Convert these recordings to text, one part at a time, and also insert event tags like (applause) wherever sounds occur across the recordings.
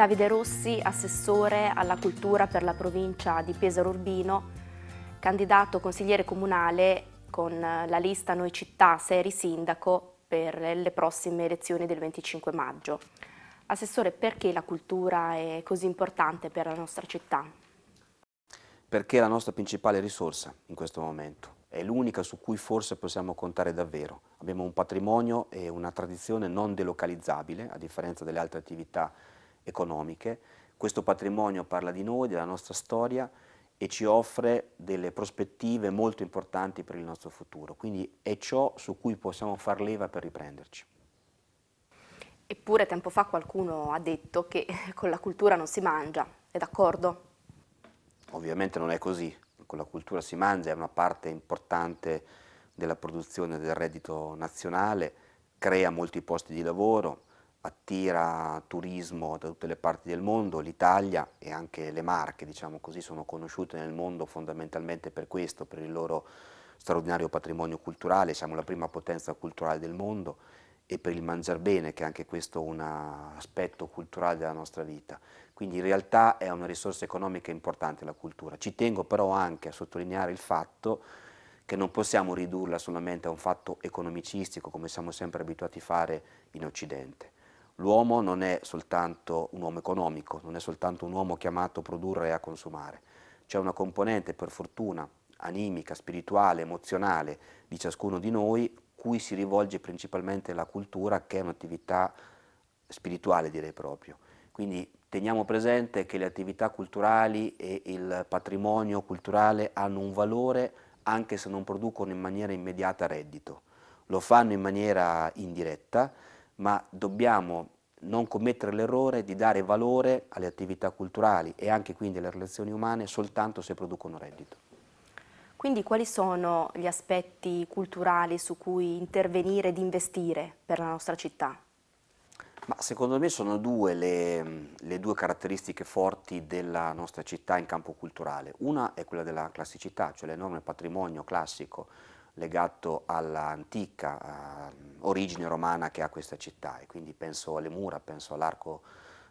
Davide Rossi, assessore alla cultura per la provincia di Pesaro Urbino, candidato consigliere comunale con la lista Noi Città, Seri Sindaco per le prossime elezioni del 25 maggio. Assessore, perché la cultura è così importante per la nostra città? Perché è la nostra principale risorsa in questo momento. È l'unica su cui forse possiamo contare davvero. Abbiamo un patrimonio e una tradizione non delocalizzabile, a differenza delle altre attività economiche. Questo patrimonio parla di noi, della nostra storia e ci offre delle prospettive molto importanti per il nostro futuro. Quindi è ciò su cui possiamo far leva per riprenderci. Eppure tempo fa qualcuno ha detto che (laughs) con la cultura non si mangia, è d'accordo? Ovviamente non è così, con la cultura si mangia, è una parte importante della produzione del reddito nazionale, crea molti posti di lavoro, attira turismo da tutte le parti del mondo, l'Italia e anche le Marche diciamo così, sono conosciute nel mondo fondamentalmente per questo, per il loro straordinario patrimonio culturale, siamo la prima potenza culturale del mondo e per il mangiar bene, che è anche questo un aspetto culturale della nostra vita. Quindi in realtà è una risorsa economica importante la cultura. Ci tengo però anche a sottolineare il fatto che non possiamo ridurla solamente a un fatto economicistico come siamo sempre abituati a fare in Occidente L'uomo non è soltanto un uomo economico, non è soltanto un uomo chiamato a produrre e a consumare. C'è una componente, per fortuna, animica, spirituale, emozionale di ciascuno di noi, cui si rivolge principalmente la cultura, che è un'attività spirituale, direi proprio. Quindi teniamo presente che le attività culturali e il patrimonio culturale hanno un valore anche se non producono in maniera immediata reddito. Lo fanno in maniera indiretta ma dobbiamo non commettere l'errore di dare valore alle attività culturali e anche quindi alle relazioni umane soltanto se producono reddito. Quindi quali sono gli aspetti culturali su cui intervenire ed investire per la nostra città? Ma secondo me sono due le, le, due caratteristiche forti della nostra città in campo culturale. Una è quella della classicità, cioè l'enorme patrimonio classico legato all'antica eh, origine romana che ha questa città e quindi penso alle mura, penso all'arco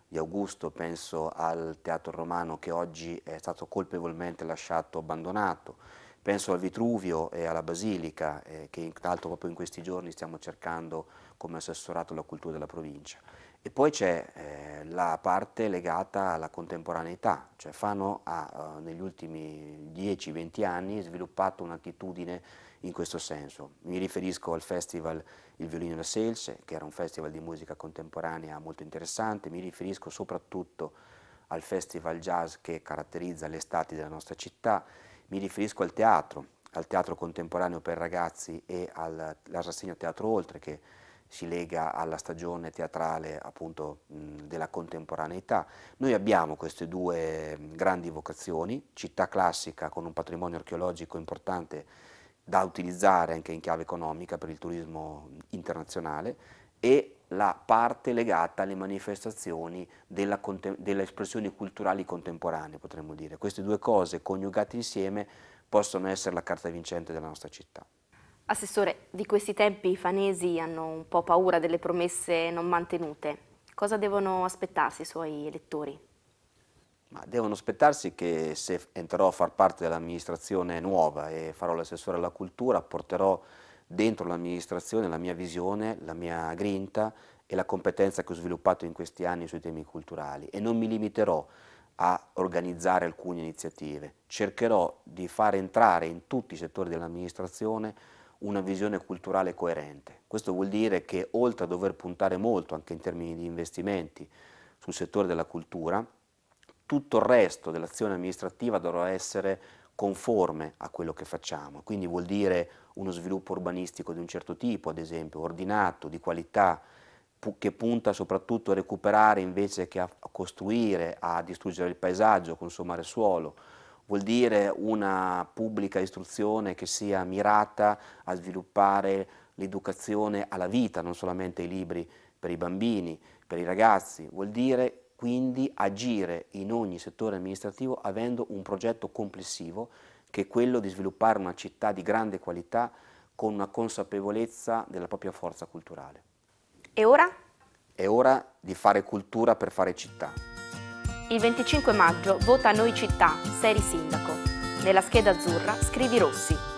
di Augusto, penso al teatro romano che oggi è stato colpevolmente lasciato abbandonato Penso al Vitruvio e alla Basilica, eh, che intanto proprio in questi giorni stiamo cercando come assessorato la cultura della provincia. E poi c'è eh, la parte legata alla contemporaneità, cioè Fano ha eh, negli ultimi 10-20 anni sviluppato un'attitudine in questo senso. Mi riferisco al festival Il Violino della Selce, che era un festival di musica contemporanea molto interessante, mi riferisco soprattutto al festival jazz che caratterizza l'estate della nostra città, mi riferisco al teatro, al teatro contemporaneo per ragazzi e alla rassegna Teatro Oltre che si lega alla stagione teatrale appunto della contemporaneità. Noi abbiamo queste due grandi vocazioni, città classica con un patrimonio archeologico importante da utilizzare anche in chiave economica per il turismo internazionale e la parte legata alle manifestazioni delle espressioni culturali contemporanee, potremmo dire. Queste due cose coniugate insieme possono essere la carta vincente della nostra città. Assessore, di questi tempi i fanesi hanno un po' paura delle promesse non mantenute. Cosa devono aspettarsi i suoi elettori? Ma devono aspettarsi che se entrerò a far parte dell'amministrazione nuova e farò l'assessore alla cultura, porterò dentro l'amministrazione la mia visione, la mia grinta e la competenza che ho sviluppato in questi anni sui temi culturali e non mi limiterò a organizzare alcune iniziative. Cercherò di far entrare in tutti i settori dell'amministrazione una visione culturale coerente. Questo vuol dire che oltre a dover puntare molto anche in termini di investimenti sul settore della cultura, tutto il resto dell'azione amministrativa dovrà essere conforme a quello che facciamo, quindi vuol dire uno sviluppo urbanistico di un certo tipo, ad esempio, ordinato, di qualità, che punta soprattutto a recuperare invece che a costruire, a distruggere il paesaggio, consumare suolo. Vuol dire una pubblica istruzione che sia mirata a sviluppare l'educazione alla vita, non solamente i libri per i bambini, per i ragazzi. Vuol dire quindi agire in ogni settore amministrativo avendo un progetto complessivo che è quello di sviluppare una città di grande qualità con una consapevolezza della propria forza culturale. E ora? È ora di fare cultura per fare città. Il 25 maggio vota Noi Città, sei sindaco. Nella scheda azzurra scrivi Rossi.